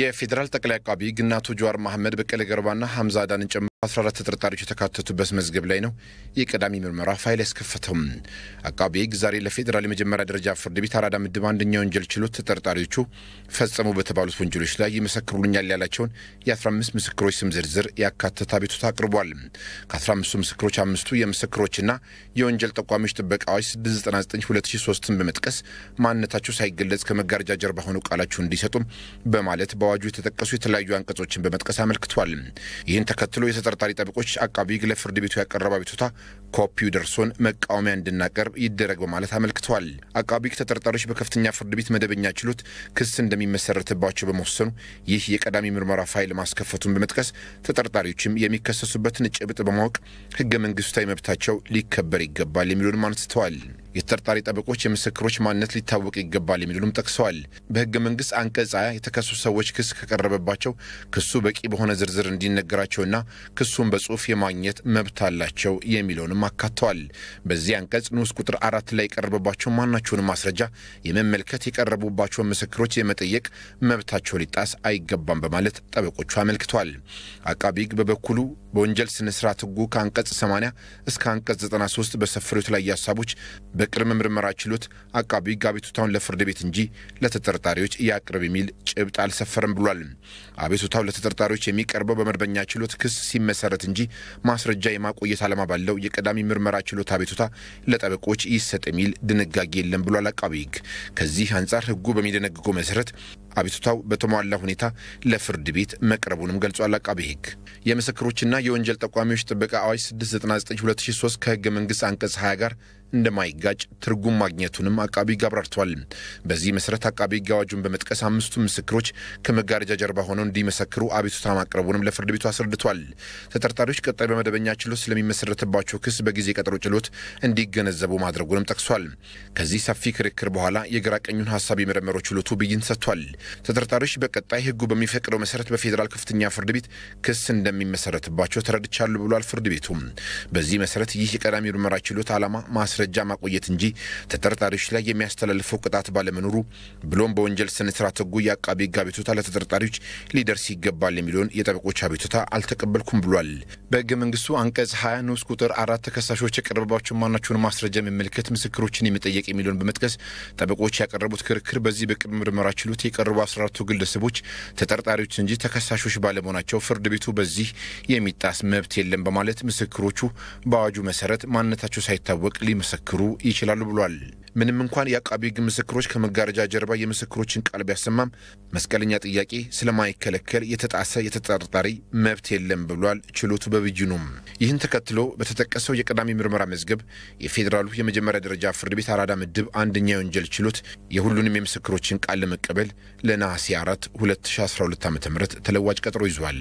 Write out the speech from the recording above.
የፌዴራል ጠቅላይ አቃቢ ግናቱ አቶ ጀዋር መሐመድ፣ በቀለ ገርባና ሀምዛ አዳንን ጨምሮ አስራ ተጠርጣሪዎች የተካተቱበት መዝገብ ላይ ነው የቀዳሚ ምርመራ ፋይል ያስከፈተውም። አቃቤ ሕግ ዛሬ ለፌዴራል የመጀመሪያ ደረጃ ፍርድ ቤት አራዳ ምድብ አንደኛ ወንጀል ችሎት ተጠርጣሪዎቹ ፈጸሙ በተባሉት ወንጀሎች ላይ ይመሰክሩልኛል ያላቸውን የ15 ምስክሮች ስም ዝርዝር ያካተተ አቤቱታ አቅርቧል። ከ15ቱ ምስክሮች አምስቱ የምስክሮችና የወንጀል ጠቋሚዎች ጥበቃ አዋጅ 699/2003ን በመጥቀስ ማንነታቸው ሳይገለጽ ከመጋረጃ ጀርባ ሆነው ቃላቸውን እንዲሰጡም በማለት በአዋጁ የተጠቀሱ የተለያዩ አንቀጾችን በመጥቀስ አመልክቷል። ይህን ተከትሎ ተጠርጣሪ ጠበቆች አቃቢ ሕግ ለፍርድ ቤቱ ያቀረበ አቤቱታ ኮፒው ደርሶን መቃወሚያ እንድናቀርብ ይደረግ በማለት አመልክተዋል። አቃቢ ተጠርጣሪዎች በከፍተኛ ፍርድ ቤት መደበኛ ችሎት ክስ እንደሚመሰረትባቸው በመወሰኑ ይህ የቀዳሚ ምርመራ ፋይል ማስከፈቱን በመጥቀስ ተጠርጣሪዎችም የሚከሰሱበትን ጭብጥ በማወቅ ህገ መንግስታዊ መብታቸው ሊከበር ይገባል የሚሉንም አንስተዋል። የተጠርጣሪ ጠበቆች የምስክሮች ማንነት ሊታወቅ ይገባል የሚሉንም ጠቅሰዋል። በህገ መንግስት አንቀጽ ሃያ የተከሱ ሰዎች ክስ ከቀረበባቸው ክሱ በቂ በሆነ ዝርዝር እንዲነገራቸውና ክሱን በጽሁፍ የማግኘት መብት አላቸው የሚለውንም አካተዋል። በዚህ አንቀጽ ንዑስ ቁጥር አራት ላይ የቀረበባቸው ማናቸውንም ማስረጃ የመመልከት የቀረቡባቸውን ምስክሮች የመጠየቅ መብታቸው ሊጣስ አይገባም በማለት ጠበቆቹ አመልክተዋል። አቃቢ ሕግ በበኩሉ በወንጀል ስነ ስርዓት ህጉ ከአንቀጽ 80 እስከ አንቀጽ 93 በሰፈሩት የተለያዩ ሀሳቦች በቅድመ ምርመራ ችሎት አቃቢ ህግ አቤቱታውን ለፍርድ ቤት እንጂ ለተጠርጣሪዎች እያቅርብ የሚል ጭብጥ አልሰፈረም ብሏል። አቤቱታው ለተጠርጣሪዎች የሚቀርበው በመርበኛ ችሎት ክስ ሲመሰረት እንጂ ማስረጃ የማቆየት ዓላማ ባለው የቀዳሚ ምርመራ ችሎት አቤቱታ ለጠበቆች ይሰጥ የሚል ድንጋጌ የለም ብሏል አቃቢ ህግ። ከዚህ አንጻር ህጉ በሚደነግገው መሰረት አቤቱታው በተሟላ ሁኔታ ለፍርድ ቤት መቅረቡንም ገልጿል አቃቢ ህግ የምስክሮችና የወንጀል ጠቋሚዎች ጥበቃ አዋጅ 699/2003 ከህገ መንግስት አንቀጽ 20 ጋር እንደማይጋጭ ትርጉም ማግኘቱንም አቃቢ ሕግ አብራርቷል። በዚህ መሰረት አቃቢ ሕግ አዋጁን በመጥቀስ አምስቱ ምስክሮች ከመጋረጃ ጀርባ ሆነው እንዲመሰክሩ አቤቱታ ማቅረቡንም ለፍርድ ቤቱ አስረድቷል። ተጠርጣሪዎች ቀጣይ በመደበኛ ችሎት ስለሚመሰረትባቸው ክስ በጊዜ ቀጠሮ ችሎት እንዲገነዘቡ ማድረጉንም ጠቅሷል። ከዚህ ሰፊ ክርክር በኋላ የግራ ቀኙን ሀሳብ የመረመረው ችሎቱ ብይን ሰጥቷል። ተጠርጣሪዎች በቀጣይ ህጉ በሚፈቅደው መሰረት በፌዴራል ከፍተኛ ፍርድ ቤት ክስ እንደሚመሰረትባቸው ተረድቻሉ ብሏል። ፍርድ ቤቱም በዚህ መሰረት ይህ የቀዳሚ ምርመራ ችሎት ዓላማ ማስረ ማስረጃ ማቆየት እንጂ ተጠርጣሪዎች ላይ የሚያስተላልፈው ቅጣት ባለመኖሩ ብሎም በወንጀል ስነ ስርዓት ሕጉ የአቃቢ ህግ አቤቱታ ለተጠርጣሪዎች ሊደርስ ይገባል የሚለውን የጠበቆች አቤቱታ አልተቀበልኩም ብሏል። በህገ መንግስቱ አንቀጽ 20 ንዑስ ቁጥር አራት ተከሳሾች የቀረበባቸው ማናቸውን ማስረጃ የሚመልከት ምስክሮችን የመጠየቅ የሚለውን በመጥቀስ ጠበቆች ያቀረቡት ክርክር በዚህ በቅድመ ምርመራ ችሎት የቀረቡ 14ቱ ግለሰቦች ተጠርጣሪዎች እንጂ ተከሳሾች ባለመሆናቸው ፍርድ ቤቱ በዚህ የሚጣስ መብት የለም በማለት ምስክሮቹ በአዋጁ መሰረት ማንነታቸው ሳይታወቅ ሊመስ ሊመሰክሩ ይችላሉ ብሏል። ምንም እንኳን የአቃቢ ሕግ ምስክሮች ከመጋረጃ ጀርባ የምስክሮችን ቃል ቢያሰማም መስቀለኛ ጥያቄ ስለማይከለከል የተጣሰ የተጠርጣሪ መብት የለም ብሏል ችሎቱ በብይኑም። ይህን ተከትሎ በተጠቀሰው የቀዳሚ ምርመራ መዝገብ የፌዴራሉ የመጀመሪያ ደረጃ ፍርድ ቤት አራዳ ምድብ አንደኛ የወንጀል ችሎት የሁሉንም የምስክሮችን ቃል ለመቀበል ለነሐሴ 4 2012 ዓ ም ተለዋጭ ቀጠሮ ይዟል።